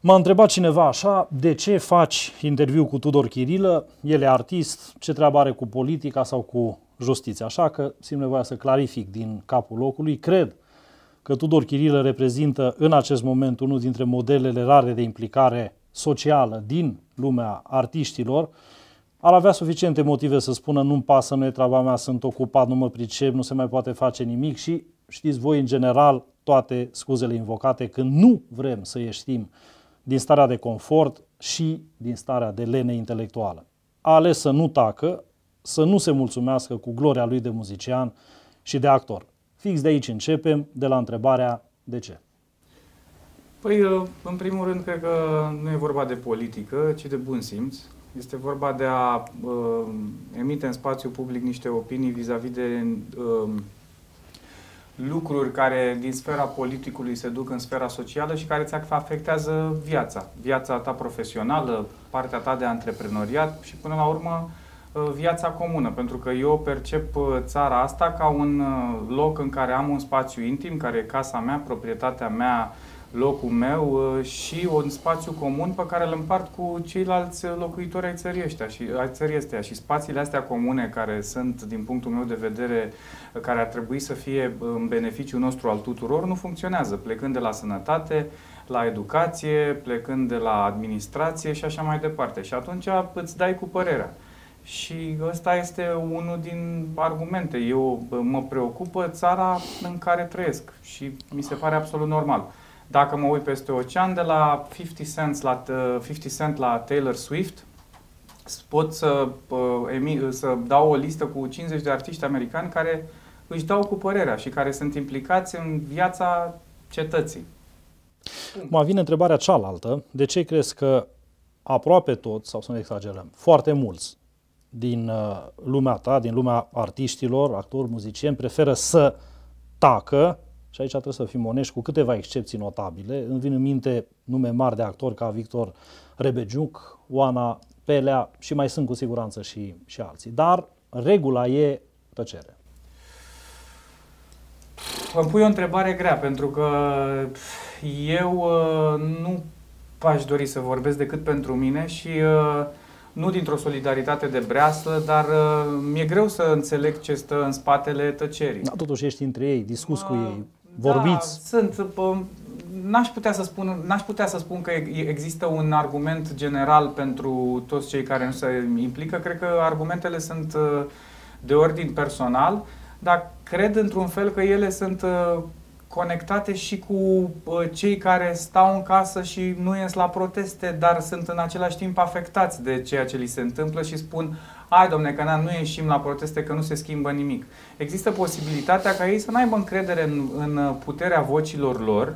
M-a întrebat cineva așa, de ce faci interviu cu Tudor Chirilă? El e artist, ce treabă are cu politica sau cu justiția? Așa că simt nevoia să clarific din capul locului. Cred că Tudor Chirilă reprezintă în acest moment unul dintre modelele rare de implicare socială din lumea artiștilor. Ar avea suficiente motive să spună nu-mi pasă, nu e treaba mea, sunt ocupat, nu mă pricep, nu se mai poate face nimic și știți voi în general toate scuzele invocate când nu vrem să ieșim din starea de confort și din starea de lene intelectuală. A ales să nu tacă, să nu se mulțumească cu gloria lui de muzician și de actor. Fix de aici începem, de la întrebarea de ce. Păi, uh, în primul rând, cred că nu e vorba de politică, ci de bun simț. Este vorba de a uh, emite în spațiu public niște opinii vis-a-vis -vis de uh, lucruri care din sfera politicului se duc în sfera socială și care îți afectează viața. Viața ta profesională, partea ta de antreprenoriat și până la urmă uh, viața comună, pentru că eu percep uh, țara asta ca un uh, loc în care am un spațiu intim, care e casa mea, proprietatea mea, locul meu uh, și un spațiu comun pe care îl împart cu ceilalți uh, locuitori ai țării ăștia și, ai țării astea. și spațiile astea comune care sunt, din punctul meu de vedere, uh, care ar trebui să fie în beneficiul nostru al tuturor, nu funcționează, plecând de la sănătate, la educație, plecând de la administrație și așa mai departe. Și atunci îți dai cu părerea. Și ăsta este unul din argumente. Eu mă preocupă țara în care trăiesc și mi se pare absolut normal. Dacă mă uit peste ocean, de la 50 Cent la, 50 uh, cent la Taylor Swift, pot să, uh, emi, uh, să dau o listă cu 50 de artiști americani care își dau cu părerea și care sunt implicați în viața cetății. Mă vine întrebarea cealaltă. De ce crezi că aproape toți, sau să nu exagerăm, foarte mulți din lumea ta, din lumea artiștilor, actori, muzicieni, preferă să tacă și aici trebuie să fim onești, cu câteva excepții notabile. Îmi vin în minte nume mari de actori ca Victor Rebegiuc, Oana Pelea și mai sunt cu siguranță și, și alții. Dar regula e tăcere. Îmi pui o întrebare grea, pentru că eu uh, nu aș dori să vorbesc decât pentru mine și uh, nu dintr-o solidaritate de breaslă, dar uh, mi-e greu să înțeleg ce stă în spatele tăcerii. Da, totuși ești între ei, discuți cu ah. ei vorbiți. Da, sunt. N-aș putea, să spun, n-aș putea să spun că există un argument general pentru toți cei care nu se implică. Cred că argumentele sunt uh, de ordin personal, dar cred într-un fel că ele sunt uh, conectate și cu cei care stau în casă și nu ies la proteste, dar sunt în același timp afectați de ceea ce li se întâmplă și spun ai domne că nu ieșim la proteste, că nu se schimbă nimic. Există posibilitatea ca ei să nu aibă încredere în, în puterea vocilor lor,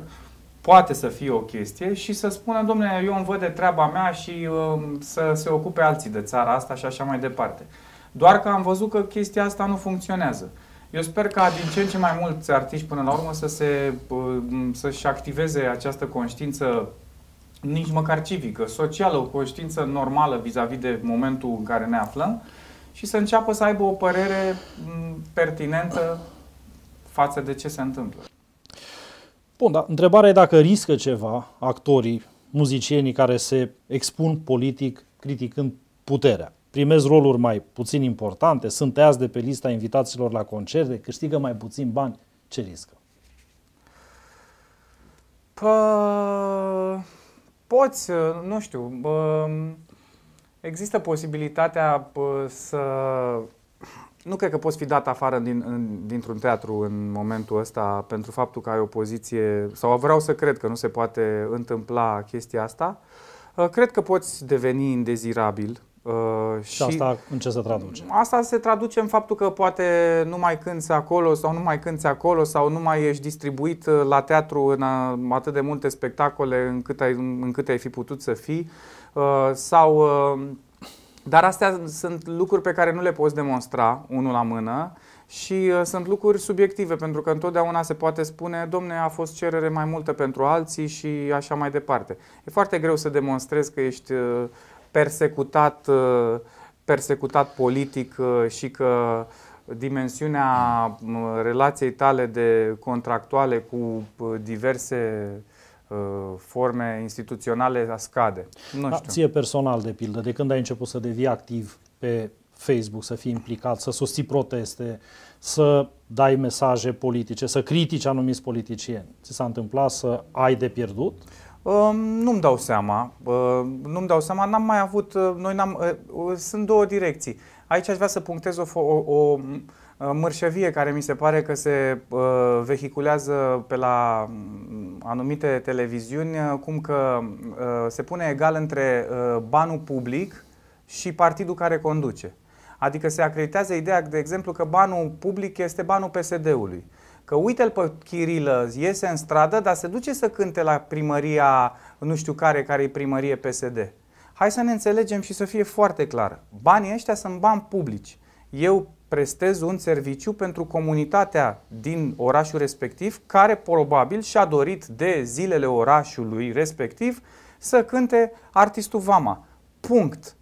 poate să fie o chestie și să spună, domne, eu îmi văd de treaba mea și uh, să se ocupe alții de țara asta și așa mai departe. Doar că am văzut că chestia asta nu funcționează. Eu sper ca din ce în ce mai mulți artiști până la urmă să se, uh, să-și activeze această conștiință nici măcar civică, socială, o conștiință normală vis-a-vis de momentul în care ne aflăm și să înceapă să aibă o părere mm, pertinentă față de ce se întâmplă. Bun, dar întrebarea e dacă riscă ceva actorii, muzicienii care se expun politic criticând puterea. Primez roluri mai puțin importante, sunt tăiați de pe lista invitaților la concerte, câștigă mai puțin bani. Ce riscă? Pă poți, uh, nu știu, um, există posibilitatea uh, să... Nu cred că poți fi dat afară din, dintr-un teatru în momentul ăsta pentru faptul că ai o poziție, sau vreau să cred că nu se poate întâmpla chestia asta. Uh, cred că poți deveni indezirabil Uh, și, și asta în ce se traduce? Asta se traduce în faptul că poate nu mai cânți acolo sau nu mai cânți acolo sau nu mai ești distribuit uh, la teatru în uh, atât de multe spectacole încât ai, încât ai fi putut să fii uh, sau... Uh, dar astea sunt lucruri pe care nu le poți demonstra unul la mână și uh, sunt lucruri subiective, pentru că întotdeauna se poate spune, domne, a fost cerere mai multă pentru alții și așa mai departe. E foarte greu să demonstrezi că ești uh, persecutat, uh, persecutat politic uh, și că dimensiunea uh, relației tale de contractuale cu diverse forme instituționale scade. Nu da, știu. Da, ție personal, de pildă, de când ai început să devii activ pe Facebook, să fii implicat, să susții proteste, să dai mesaje politice, să critici anumiți politicieni. Ți s-a întâmplat să ai de pierdut? Nu-mi dau seama, nu-mi dau seama, n-am mai avut, ă, noi n-am, ă, ă, sunt două direcții. Aici aș vrea să punctez o, o, o mărșăvie care mi se pare că se vehiculează pe la anumite televiziuni, cum că se pune egal între banul public și partidul care conduce. Adică se acreditează ideea, de exemplu, că banul public este banul PSD-ului. Că uite-l pe Chirilă, iese în stradă, dar se duce să cânte la primăria, nu știu care, care e primărie PSD. Hai să ne înțelegem și să fie foarte clar. Banii ăștia sunt bani publici. Eu prestez un serviciu pentru comunitatea din orașul respectiv, care probabil și-a dorit de zilele orașului respectiv să cânte artistul Vama. Punct.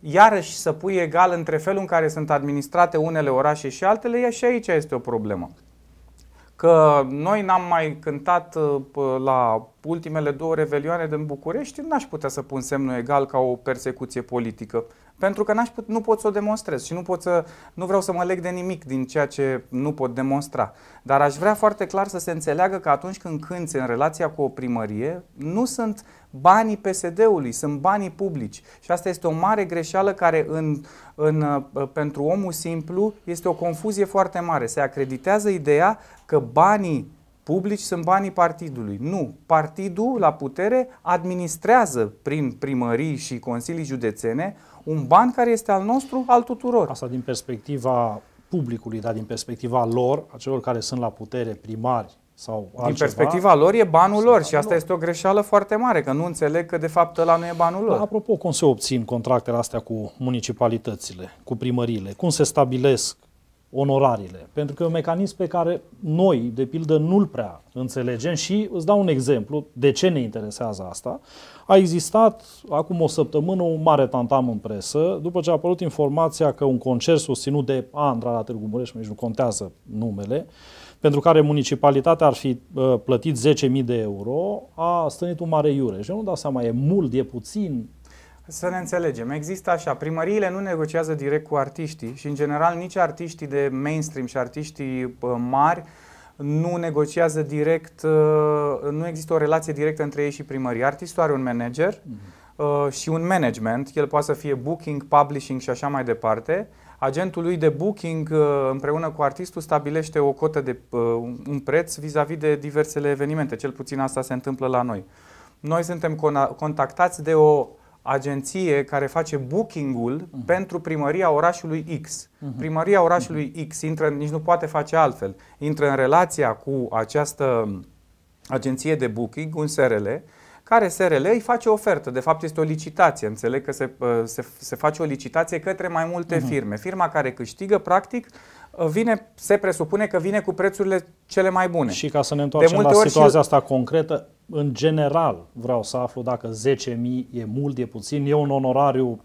Iarăși să pui egal între felul în care sunt administrate unele orașe și altele, și aici este o problemă că noi n-am mai cântat uh, la ultimele două revelioane din București, n-aș putea să pun semnul egal ca o persecuție politică. Pentru că put, nu pot să o demonstrez și nu, pot să, nu vreau să mă leg de nimic din ceea ce nu pot demonstra. Dar aș vrea foarte clar să se înțeleagă că atunci când cânți în relația cu o primărie, nu sunt banii PSD-ului, sunt banii publici. Și asta este o mare greșeală care în, în, uh, pentru omul simplu este o confuzie foarte mare. Se acreditează ideea că banii publici sunt banii partidului. Nu. Partidul la putere administrează prin primării și consilii județene un ban care este al nostru, al tuturor. Asta din perspectiva publicului, dar din perspectiva lor, a celor care sunt la putere, primari sau altceva. Din perspectiva lor e banul lor și asta lor. este o greșeală foarte mare, că nu înțeleg că de fapt ăla nu e banul lor. Da, apropo, cum se obțin contractele astea cu municipalitățile, cu primările? Cum se stabilesc onorariile? Pentru că e un mecanism pe care noi, de pildă, nu-l prea înțelegem și îți dau un exemplu de ce ne interesează asta. A existat acum o săptămână un mare tantam în presă, după ce a apărut informația că un concert susținut de Andra la Târgu Mureș, nici nu contează numele, pentru care municipalitatea ar fi uh, plătit 10.000 de euro, a stănit un mare iure. Și eu nu dau seama, e mult, e puțin, să ne înțelegem. Există așa, primăriile nu negociază direct cu artiștii și, în general, nici artiștii de mainstream și artiștii uh, mari nu negociază direct, uh, nu există o relație directă între ei și primării. Artistul are un manager mm-hmm. și un management, el poate să fie booking, publishing și așa mai departe. Agentul lui de booking uh, împreună cu artistul stabilește o cotă de un preț vis-a-vis de diversele evenimente, cel puțin asta se întâmplă la noi. Noi suntem contactați de o agenție care face booking-ul uh-huh. pentru primăria orașului X. Uh-huh. Primăria orașului uh-huh. X intră, nici nu poate face altfel, intră în relația cu această agenție de booking, un SRL, uh, care SRL îi face o ofertă. De fapt, este o licitație. Înțeleg că se, uh, se, se face o licitație către mai multe uh-huh. firme. Firma care câștigă, practic, uh, vine, se presupune că vine cu prețurile cele mai bune. Și ca să ne întoarcem la situația și... asta concretă, în general vreau să aflu dacă 10.000 e mult, e puțin, e un onorariu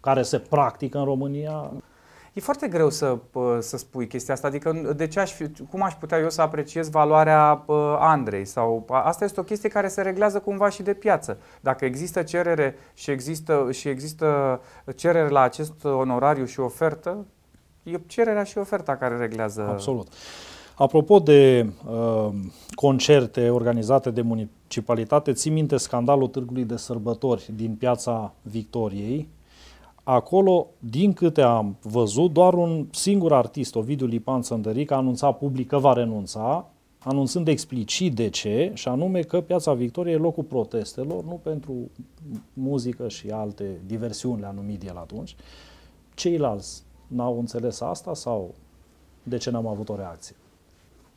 care se practică în România? E foarte greu să, să spui chestia asta, adică de ce aș fi, cum aș putea eu să apreciez valoarea Andrei? Sau, asta este o chestie care se reglează cumva și de piață. Dacă există cerere și există, și există cerere la acest onorariu și ofertă, e cererea și oferta care reglează. Absolut. Apropo de uh, concerte organizate de municipalitate, ții minte scandalul târgului de sărbători din piața Victoriei, Acolo, din câte am văzut, doar un singur artist, Ovidiu Lipan Sândăric, a anunțat public că va renunța, anunțând explicit de ce, și anume că Piața Victoriei e locul protestelor, nu pentru muzică și alte diversiuni, le-a numit el atunci. Ceilalți n-au înțeles asta sau de ce n-am avut o reacție?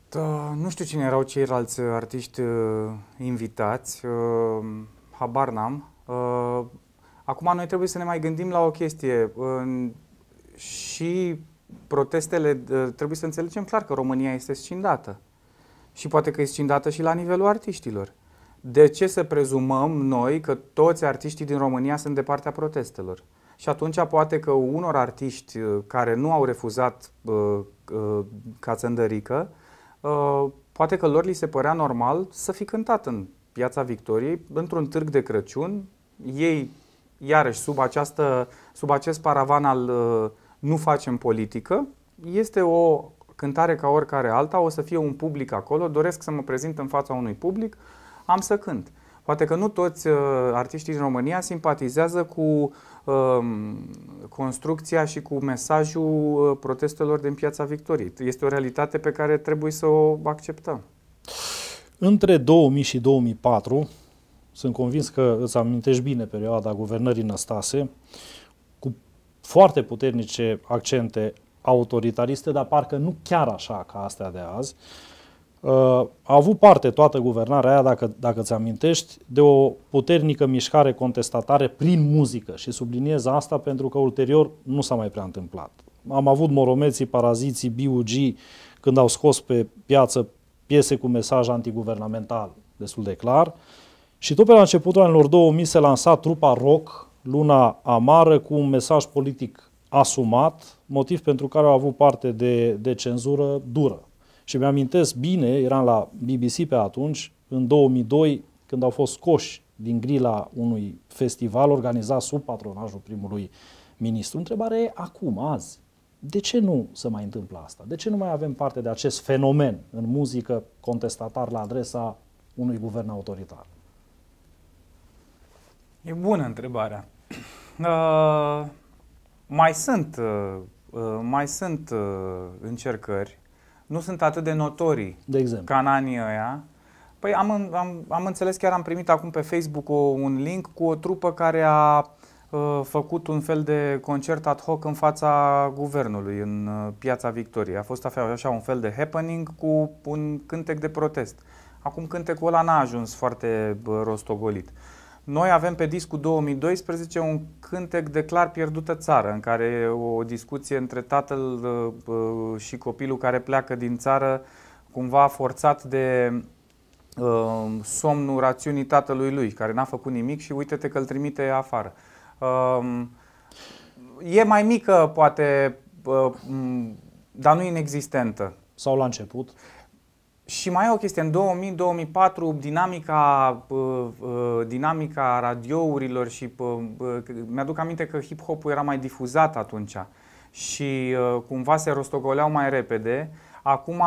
Da, nu știu cine erau ceilalți uh, artiști uh, invitați, uh, habar n-am. Uh, Acum noi trebuie să ne mai gândim la o chestie. Și protestele, trebuie să înțelegem clar că România este scindată. Și poate că este scindată și la nivelul artiștilor. De ce să prezumăm noi că toți artiștii din România sunt de partea protestelor? Și atunci poate că unor artiști uh, care nu au refuzat uh, uh, ca țăndărică, uh, poate că lor li se părea normal să fi cântat în Piața Victoriei, într-un târg de Crăciun, ei iarăși sub, această, sub acest paravan al uh, nu facem politică, este o cântare ca oricare alta, o să fie un public acolo, doresc să mă prezint în fața unui public, am să cânt. Poate că nu toți uh, artiștii din România simpatizează cu uh, construcția și cu mesajul uh, protestelor din Piața Victoriei. Este o realitate pe care trebuie să o acceptăm. Între 2000 și 2004, sunt convins că îți amintești bine perioada guvernării Năstase, cu foarte puternice accente autoritariste, dar parcă nu chiar așa ca astea de azi. Uh, a avut parte toată guvernarea aia, dacă, dacă ți amintești, de o puternică mișcare contestatare prin muzică și subliniez asta pentru că ulterior nu s-a mai prea întâmplat. Am avut moromeții, paraziții, BUG, când au scos pe piață piese cu mesaj antiguvernamental destul de clar. Uh, și tot pe la începutul anilor 2000 se lansa trupa rock, Luna Amară, cu un mesaj politic asumat, motiv pentru care au avut parte de, de cenzură dură. Și mi am bine, eram la BBC pe atunci, în 2002, când au fost scoși din grila unui festival organizat sub patronajul primului ministru. Întrebarea e acum, azi, de ce nu se mai întâmplă asta? De ce nu mai avem parte de acest fenomen în muzică contestatar la adresa unui guvern autoritar? E bună întrebarea. Uh, mai sunt, uh, uh, mai sunt uh, încercări. Nu sunt atât de notorii de exemplu. ca în anii ăia. Păi am, am, am înțeles, chiar am primit acum pe Facebook o, un link cu o trupă care a uh, făcut un fel de concert ad hoc în fața guvernului, în uh, Piața Victoriei. A fost așa un fel de happening cu un cântec de protest. Acum cântecul ăla n-a ajuns foarte uh, rostogolit. Uh, noi avem pe discul 2012 un cântec de clar pierdută țară, în care e o discuție între tatăl uh, uh, și copilul care pleacă din țară, cumva forțat de uh, somnul rațiunii tatălui lui, care n-a făcut nimic și uite-te că îl trimite afară. Uh, e mai mică, poate, uh, dar nu inexistentă. Sau la început. Și mai e o chestie, în 2000-2004 dinamica, dinamica radiourilor și mi-aduc aminte că hip-hop-ul era mai difuzat atunci și ă, cumva se rostogoleau mai repede. Acum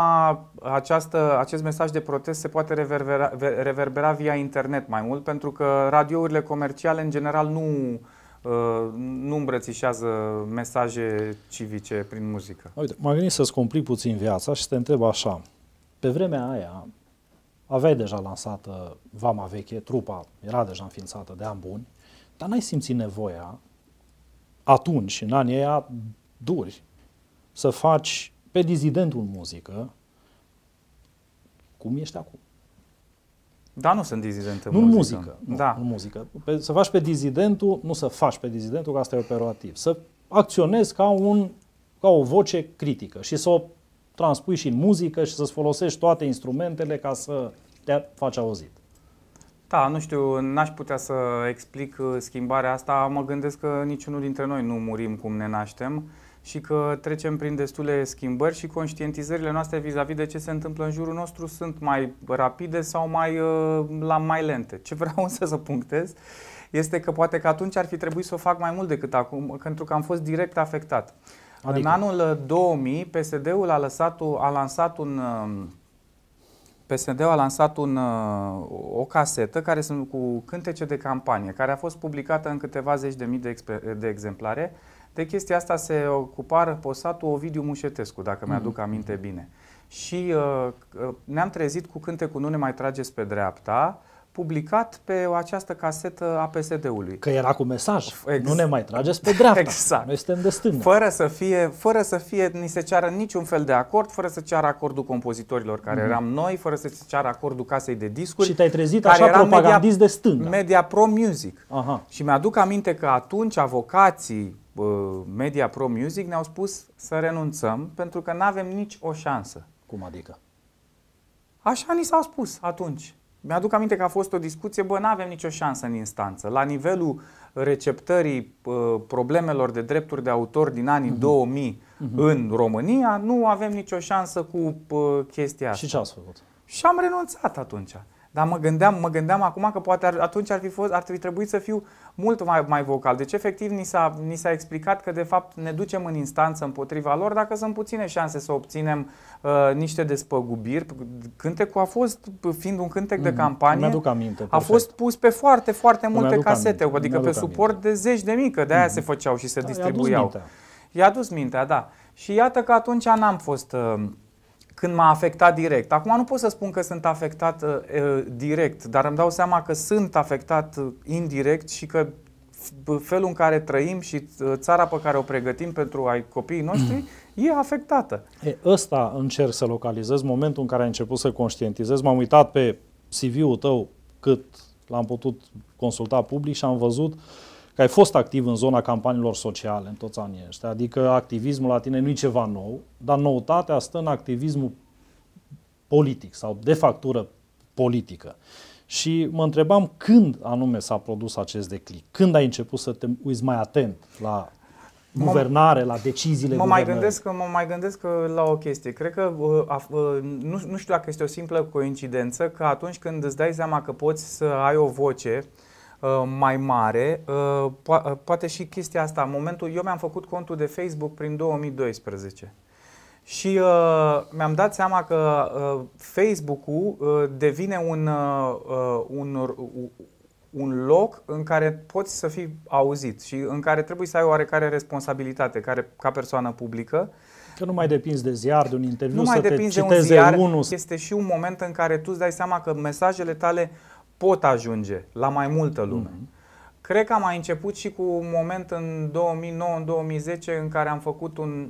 această, acest mesaj de protest se poate reverbera, reverbera via internet mai mult pentru că radiourile comerciale în general nu, ă, nu îmbrățișează mesaje civice prin muzică. Uite, m-am gândit să-ți complic puțin viața și te întreb așa. Pe vremea aia aveai deja lansată vama veche, trupa era deja înființată de ani buni, dar n-ai simțit nevoia atunci, în anii aia duri, să faci pe dizidentul muzică cum ești acum. Da, nu sunt dizident în nu muzică. muzică nu, da. nu muzică. Pe, să faci pe dizidentul, nu să faci pe dizidentul, că asta e operativ. Să acționezi ca un ca o voce critică și să o transpui și în muzică și să-ți folosești toate instrumentele ca să te faci auzit. Da, nu știu, n-aș putea să explic uh, schimbarea asta. Mă gândesc că niciunul dintre noi nu murim cum ne naștem și că trecem prin destule schimbări și conștientizările noastre vis-a-vis de ce se întâmplă în jurul nostru sunt mai rapide sau mai, uh, la mai lente. Ce vreau însă să punctez este că poate că atunci ar fi trebuit să o fac mai mult decât acum, pentru că am fost direct afectat. Adică... În anul 2000, uh, PSD-ul a, lăsat, a lansat un um, PSD-ul a lansat un, uh, o casetă care sunt cu cântece de campanie, care a fost publicată în câteva zeci de mii de, de exemplare. De chestia asta se ocupa posatul Ovidiu Mușetescu, dacă mm-hmm. mi-aduc aminte mm-hmm. bine. Și uh, uh, ne-am trezit cu cântecul Nu ne mai trageți pe dreapta, uh, publicat pe această casetă a PSD-ului. Că era cu mesaj, exact. nu ne mai trageți pe dreapta, exact. noi suntem de stânga. Fără să, fie, fără să fie, ni se ceară niciun fel de acord, fără să ceară acordul compozitorilor care mm-hmm. eram noi, fără să se ceară acordul casei de discuri. Și te-ai trezit așa propagandist media, de stânga. Media Pro Music. Aha. Și mi-aduc aminte că atunci avocații Media Pro Music ne-au spus să renunțăm pentru că nu avem nici o șansă. Cum adică? Așa ni s-au spus atunci. Mi-aduc aminte că a fost o discuție, bă, nu avem nicio șansă în instanță. La nivelul receptării uh, problemelor de drepturi de autor din anii uh-huh. 2000 uh-huh. în România, nu avem nicio șansă cu uh, chestia asta. Și ce ați făcut? Și am renunțat atunci. Dar mă gândeam, mă gândeam acum că poate ar, atunci ar fi, fost, ar fi trebuit să fiu mult mai, mai vocal. Deci efectiv ni s-a, ni s-a explicat că de fapt ne ducem în instanță împotriva lor dacă sunt puține șanse să obținem uh, niște despăgubiri. Cântecul a fost, fiind un cântec mm de campanie, aminte, perfect. a fost pus pe foarte, foarte multe casete, aminte, adică pe suport aminte. de zeci de mii, că de aia mm-hmm. se făceau și se da, distribuiau. I-a dus mintea, da. Și iată că atunci n-am fost... Uh, când m-a afectat direct. Acum nu pot să spun că sunt afectat uh, uh direct, dar îmi dau seama că sunt afectat uh, indirect și că felul în care trăim și uh, țara pe care o pregătim pentru ai copiii noștri mm. e afectată. E, ăsta încerc să localizez momentul în care ai început să conștientizez. M-am uitat pe CV-ul tău cât l-am putut consulta public și am văzut uh, că ai fost activ în zona campaniilor sociale în toți anii ăștia, adică activismul la tine nu e ceva nou, dar noutatea stă în activismul politic sau de factură politică. Și mă întrebam când anume s-a produs acest declic, când ai început să te uiți mai atent la guvernare, la deciziile mă mai gândesc că Mă mai gândesc că la o chestie. Cred că uh, uh, nu, nu știu dacă este o simplă coincidență că atunci când îți dai seama că poți să ai o voce, uh, Uh, mai mare, uh, po- uh, poate și chestia asta, în momentul, eu mi-am făcut contul de Facebook prin 2012 și uh, mi-am dat seama că uh, Facebook-ul uh, devine un, uh, un, uh, un loc în care poți să fii auzit și în care trebuie să ai oarecare responsabilitate care, ca persoană publică. Că nu mai depinzi de ziar, de un interviu, nu să mai te depinzi de un ziar. Unul. Este și un moment în care tu îți dai seama că mesajele tale uh, pot ajunge la mai multă lume. Mm-hmm. Cred că am mai început și cu un moment în 2009-2010 în care am făcut un,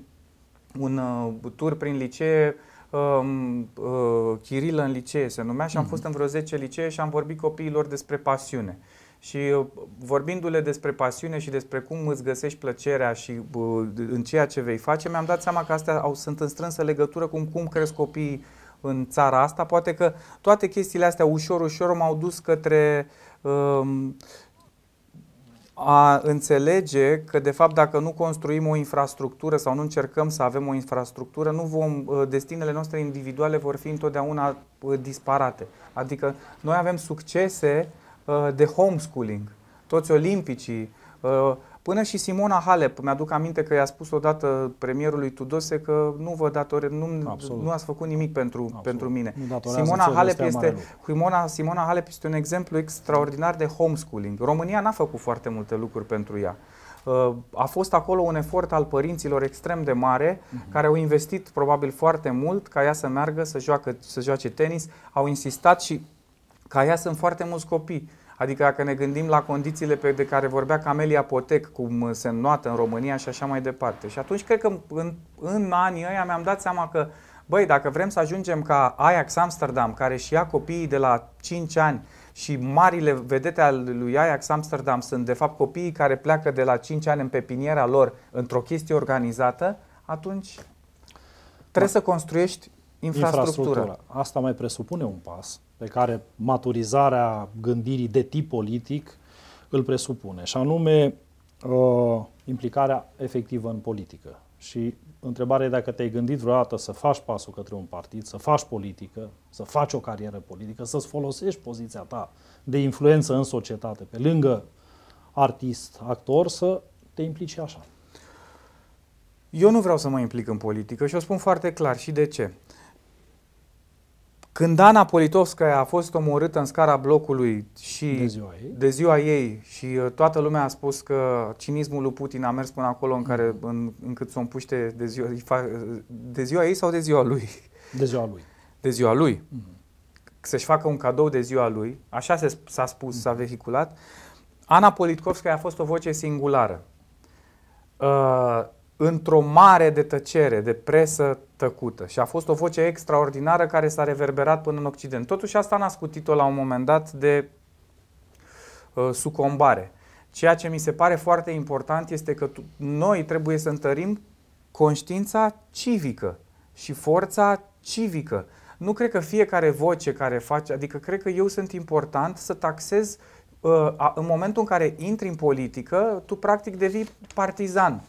un uh, tur prin licee, um, uh, Chirilă în licee se numea și am mhm. fost în vreo 10 licee și am vorbit copiilor despre pasiune. Și uh, vorbindu-le despre pasiune și despre cum îți găsești plăcerea și uh, în ceea ce vei face, mi-am dat seama că astea au, sunt în strânsă legătură cu cum cresc copiii uh, în țara asta. Poate că toate chestiile astea ușor, ușor m-au dus către um, a înțelege că, de fapt, dacă nu construim o infrastructură sau nu încercăm să avem o infrastructură, nu vom, uh, destinele noastre individuale vor fi întotdeauna uh, disparate. Adică noi avem succese uh, de homeschooling. Toți olimpicii, Până și Simona Halep, mi-aduc aminte că i-a spus odată premierului Tudose că nu vă datore, nu, nu ați făcut nimic pentru, pentru mine. Simona Halep, este, Simona, Simona Halep este un exemplu extraordinar de homeschooling. România n-a făcut foarte multe lucruri pentru ea. Uh, a fost acolo un efort al părinților extrem de mare, uh-huh. care au investit probabil foarte mult ca ea să meargă să, joacă, să joace tenis, au insistat și ca ea sunt foarte mulți copii Adică dacă ne gândim la condițiile pe de care vorbea Camelia Potec, cum uh, se înnoată în România și așa mai departe. Și atunci cred că în, în anii ăia mi-am dat seama că, băi, dacă vrem să ajungem ca Ajax Amsterdam, care și ia copiii de la 5 ani și marile vedete al lui Ajax Amsterdam sunt de fapt copiii care pleacă de la 5 ani în pepiniera lor într-o chestie organizată, atunci trebuie da. să construiești infrastructura. infrastructura. Asta mai presupune un pas pe care maturizarea gândirii de tip politic îl presupune, și anume uh, implicarea efectivă în politică. Și întrebarea e dacă te-ai gândit vreodată să faci pasul către un partid, să faci politică, să faci o carieră politică, să-ți folosești poziția ta de influență în societate, pe lângă artist, actor, să te implici așa. Eu nu vreau să mă implic în politică și o spun foarte clar și de ce. Când Ana Politovska a fost omorâtă în scara blocului și de ziua ei, de ziua ei și uh, toată lumea a spus că cinismul lui Putin a mers până acolo în mm. care, în, încât să o împuște de ziua, de ziua ei sau de ziua lui? De ziua lui. De ziua lui. Mm-hmm. Să-și facă un cadou de ziua lui, așa se, s-a spus, mm-hmm. s-a mm. vehiculat. Ana Politkovskaya a fost o voce singulară. Uh, într-o mare de tăcere, de presă tăcută. Și a fost o voce extraordinară care s-a reverberat până în Occident. Totuși asta n-a scutit-o la un moment dat de uh, sucombare. Ceea ce mi se pare foarte important este că tu, noi trebuie să întărim conștiința civică și forța civică. Nu cred că fiecare voce care face, adică cred că eu sunt important să taxez uh, a, în momentul în care intri în politică, tu practic devii partizan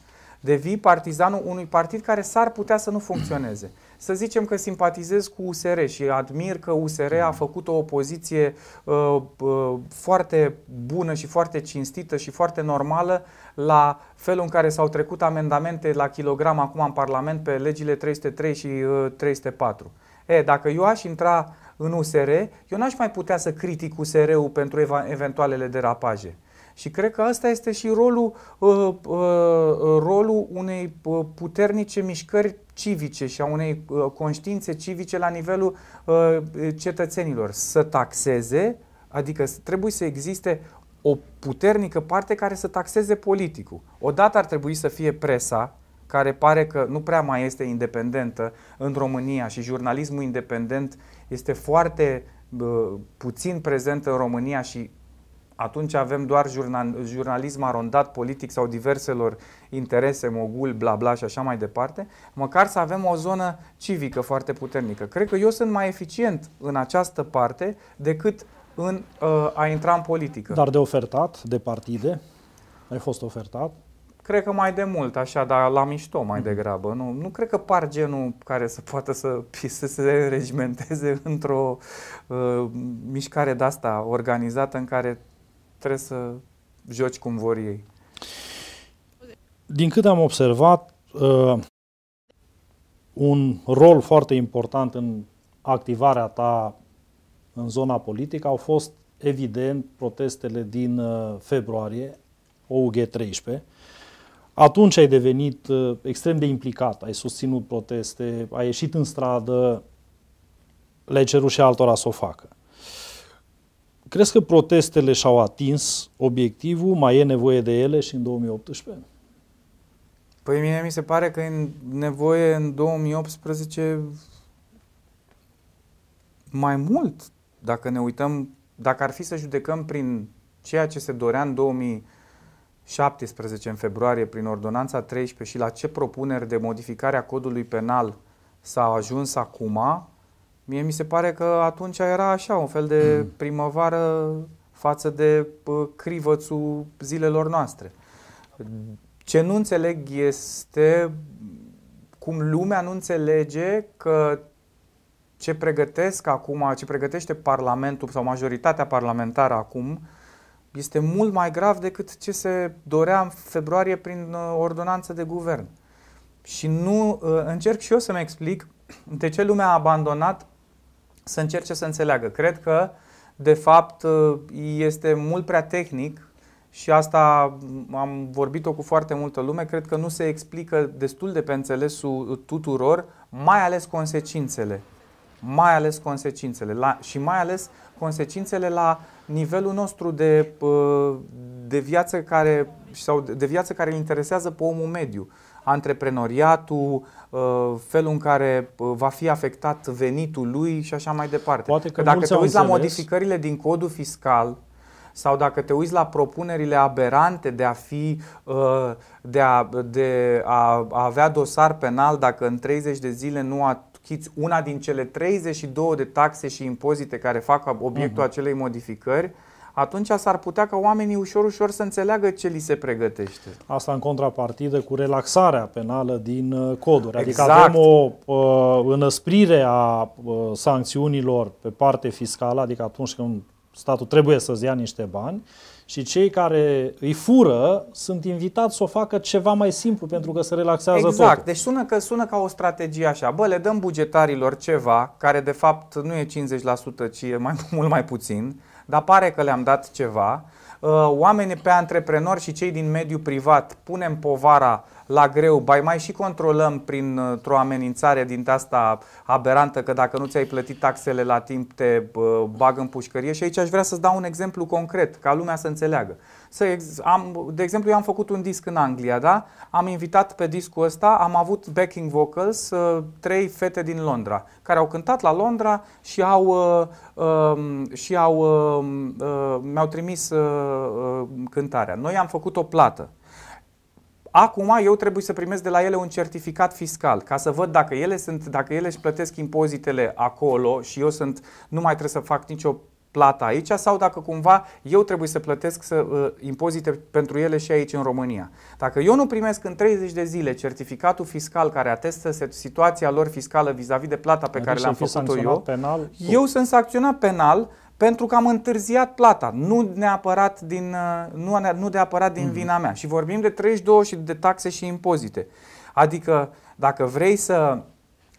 devii partizanul unui partid care s-ar putea să nu funcționeze. Să zicem că simpatizez cu USR și admir că USR a făcut o opoziție uh, uh, foarte bună și foarte cinstită și foarte normală la felul în care s-au trecut amendamente la kilogram acum în Parlament pe legile 303 și uh, 304. E, dacă eu aș intra în USR, eu n-aș mai putea să critic USR-ul pentru eventualele derapaje. Și cred că asta este și rolul, uh, uh, uh rolul unei uh, puternice mișcări civice și a unei uh, conștiințe civice la nivelul uh, cetățenilor. Să taxeze, adică trebuie să existe o puternică parte care să taxeze politicul. Odată ar trebui să fie presa, care pare că nu prea mai este independentă în România și jurnalismul independent este foarte uh, puțin prezent în România și atunci avem doar jurnal, jurnalism arondat politic sau diverselor interese, mogul, bla bla și așa mai departe, măcar să avem o zonă civică foarte puternică. Cred că eu sunt mai eficient în această parte decât în uh, a intra în politică. Dar de ofertat, de partide, ai fost ofertat? Cred că mai de mult, așa, dar la mișto mai mhm. degrabă. Nu, nu cred că par genul care să poată să, să se regimenteze într-o uh, mișcare de-asta organizată în care trebuie să joci cum vor ei. Din câte am observat, uh, un rol foarte important în activarea ta în zona politică au fost, evident, protestele din uh, februarie, OUG 13. Atunci ai devenit uh, extrem de implicat, ai susținut proteste, ai ieșit în stradă, le-ai cerut și altora să o facă. Crezi că protestele și-au atins obiectivul, mai e nevoie de ele și în 2018? Păi mie mi se pare că e nevoie în 2018 mai mult, dacă ne uităm, dacă ar fi să judecăm prin ceea ce se dorea în 2017, în februarie, prin ordonanța 13 și la ce propuneri de modificare a codului penal s-a ajuns acum, Mie mi se pare că atunci era așa, un fel de mm. primăvară față de crivățul zilelor noastre. Ce nu înțeleg este cum lumea nu înțelege că ce pregătesc acum, ce pregătește Parlamentul sau majoritatea parlamentară acum, este mult mai grav decât ce se dorea în februarie prin uh, ordonanță de guvern. Și nu uh, încerc și eu să-mi explic de ce lumea a abandonat să încerce să înțeleagă. Cred că, de fapt, este mult prea tehnic și asta am vorbit-o cu foarte multă lume, cred că nu se explică destul de pe înțelesul tuturor, mai ales consecințele. Mai ales consecințele la, și mai ales consecințele la nivelul nostru de, uh, de viață care, sau de viață care îl interesează pe omul mediu antreprenoriatul, uh, felul în care uh, va fi afectat venitul lui și așa mai departe. Poate că, că dacă te uiți înțeles. la modificările din codul fiscal, sau dacă te uiți la propunerile aberante de a fi uh, de a, de a avea dosar penal dacă în 30 de zile nu a una din cele 32 de taxe și impozite care fac obiectul uh-huh. acelei modificări, uh, atunci s-ar putea ca oamenii ușor-ușor să înțeleagă ce li se pregătește. Asta în contrapartidă cu relaxarea penală din uh, coduri. Adică exact. avem o uh, înăsprire a uh, sancțiunilor pe parte fiscală, adică atunci când statul trebuie să-ți ia niște bani și cei care îi fură sunt invitați să o facă ceva mai simplu pentru că se relaxează Exact, totul. deci sună, că, sună ca o strategie așa. Bă, le dăm bugetarilor ceva care de fapt nu e 50%, ci e mai mult mai puțin dar pare că le-am dat ceva. Uh, oamenii pe antreprenori și cei din mediul privat punem povara la greu, bai mai și controlăm printr-o uh, amenințare din asta aberantă că dacă nu ți-ai plătit taxele la timp te uh, bag în pușcărie și aici aș vrea să-ți dau un exemplu concret ca lumea să înțeleagă să am, de exemplu, eu am făcut un disc în Anglia, da? Am invitat pe discul ăsta, am avut backing vocals, uh, trei fete din Londra, care au cântat la Londra și au, uh, uh, și au, uh, uh, mi-au trimis uh, uh, cântarea. Noi am făcut o plată. Acum eu trebuie să primesc de la ele un certificat fiscal ca să văd dacă ele, sunt, dacă ele își plătesc impozitele acolo și eu sunt, nu mai trebuie să fac nicio plata aici sau dacă cumva eu trebuie să plătesc să, uh, impozite pentru ele și aici în România. Dacă eu nu primesc în 30 de zile certificatul fiscal care atestă situația lor fiscală vis-a-vis de plata pe care le-am făcut-o eu, penal, eu sunt sancționat penal pentru că am întârziat plata, nu neapărat din, uh, nu, nu neapărat din mm-hmm. vina mea. Și vorbim de 32 și de taxe și impozite. Adică dacă vrei să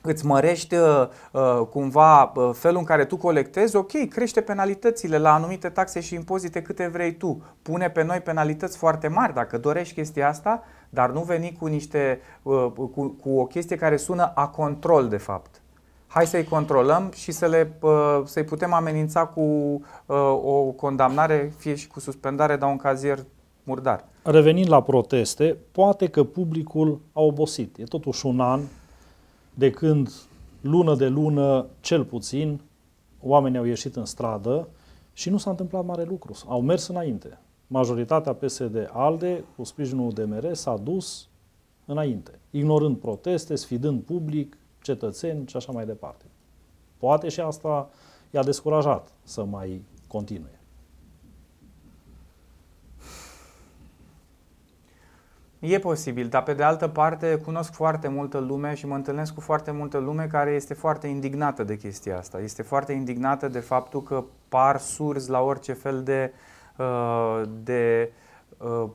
îți mărești uh, uh, cumva uh, felul în care tu colectezi, ok, crește penalitățile la anumite taxe și impozite câte vrei tu. Pune pe noi penalități foarte mari dacă dorești chestia asta, dar nu veni cu, niște, cu, cu o chestie care sună a control de fapt hai să-i controlăm și să le, să-i putem amenința cu o condamnare, fie și cu suspendare, dar un cazier murdar. Revenind la proteste, poate că publicul a obosit. E totuși un an de când lună de lună, cel puțin, oamenii au ieșit în stradă și nu s-a întâmplat mare lucru. Au mers înainte. Majoritatea PSD-ALDE, cu sprijinul DMR, s-a dus înainte, ignorând proteste, sfidând public, cetățeni și așa mai departe. Poate și asta i-a descurajat să mai continue. E posibil, dar pe de altă parte cunosc foarte multă lume și mă întâlnesc cu foarte multă lume care este foarte indignată de chestia asta. Este foarte indignată de faptul că par surzi la orice fel de, uh, de uh,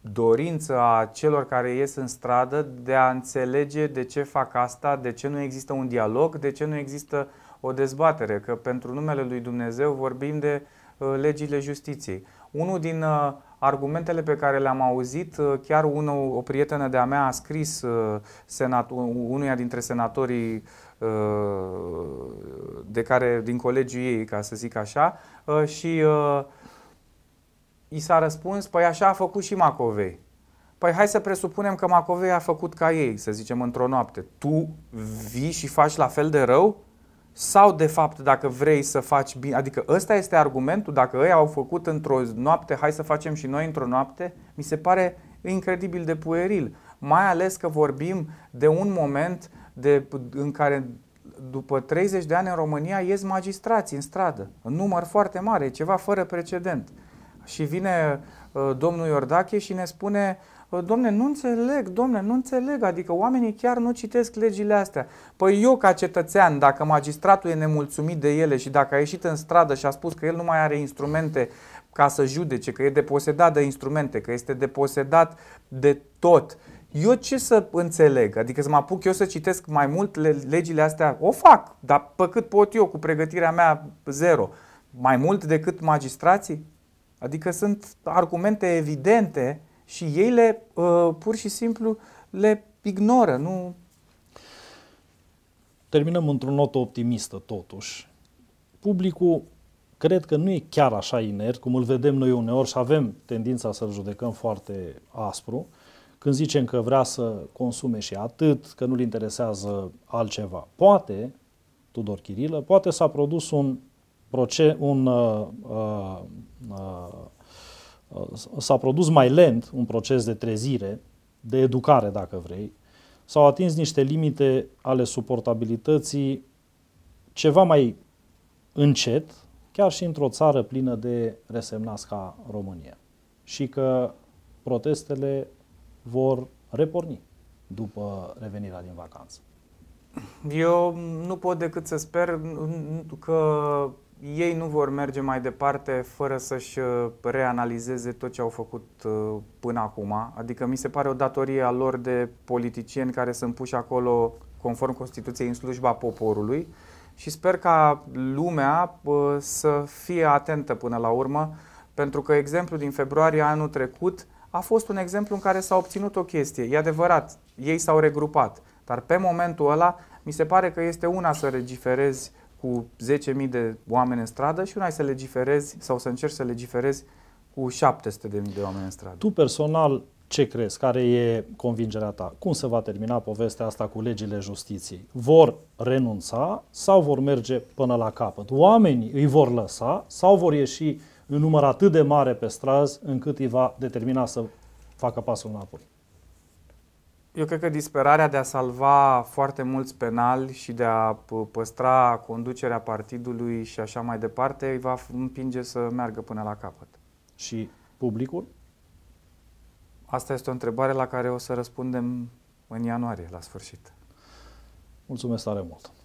dorință a celor care ies în stradă de a înțelege de ce fac asta, de ce nu există un dialog, de ce nu există o dezbatere, că pentru numele lui Dumnezeu vorbim de uh, legile justiției. Unul din argumentele pe care le-am auzit, uh, chiar unul, o prietenă de-a mea a scris uh, senat, unuia dintre senatorii uh, de care, din colegii ei, ca să zic așa, și i s-a răspuns, păi așa a făcut și Macovei. Păi hai să presupunem că Macovei a făcut ca ei, să zicem, într-o noapte. Tu vii și faci la fel de rău? Sau, de fapt, dacă vrei să faci bine, adică ăsta este argumentul, dacă ei au făcut într-o noapte, hai să facem și noi într-o noapte, mi se pare incredibil de pueril. Mai ales că vorbim de un moment de, în care după 30 de ani în România ies magistrați în stradă, în număr foarte mare, ceva fără precedent. Și vine uh, domnul Iordache și ne spune, domne, nu înțeleg, domne, nu înțeleg, adică oamenii chiar nu citesc legile astea. Păi eu ca cetățean, dacă magistratul e nemulțumit de ele și dacă a ieșit în stradă și a spus că el nu mai are instrumente ca să judece, că e deposedat de instrumente, că este deposedat de tot, eu ce să înțeleg? Adică să mă apuc eu să citesc mai mult legile astea? O fac, dar pe cât pot eu, cu pregătirea mea zero. Mai mult decât magistrații? Adică sunt argumente evidente și ei le, uh, pur și simplu, le ignoră, nu... Terminăm într-o notă optimistă, totuși. Publicul cred că nu e chiar așa inert, cum îl vedem noi uneori și avem tendința să-l judecăm foarte aspru, când zicem că vrea să consume și atât, că nu-l interesează altceva. Poate, Tudor Chirilă, poate s-a produs un, proces, un uh, uh, uh, Uh, s-a produs mai lent un proces de trezire, de educare, dacă vrei, s-au atins niște limite ale suportabilității ceva mai încet, chiar și într-o țară plină de resemnați ca România. Și că protestele vor reporni după revenirea din vacanță. Eu nu pot decât să sper că ei nu vor merge mai departe fără să-și uh, reanalizeze tot ce au făcut uh, până acum. Adică mi se pare o datorie a lor de politicieni care sunt puși acolo conform Constituției în slujba poporului și sper ca lumea uh, să fie atentă până la urmă, pentru că exemplul din februarie anul trecut a fost un exemplu în care s-a obținut o chestie. E adevărat, ei s-au regrupat, dar pe momentul ăla mi se pare că este una să regiferezi cu 10.000 de oameni în stradă și una ai să legiferezi sau să încerci să legiferezi cu 700.000 de oameni în stradă. Tu personal ce crezi? Care e convingerea ta? Cum se va termina povestea asta cu legile justiției? Vor renunța sau vor merge până la capăt? Oamenii îi vor lăsa sau vor ieși în număr atât de mare pe străzi încât îi va determina să facă pasul înapoi? Eu cred că disperarea de a salva foarte mulți penali și de a păstra conducerea partidului și așa mai departe îi va împinge să meargă până la capăt. Și publicul? Asta este o întrebare la care o să răspundem în ianuarie, la sfârșit. Mulțumesc tare mult!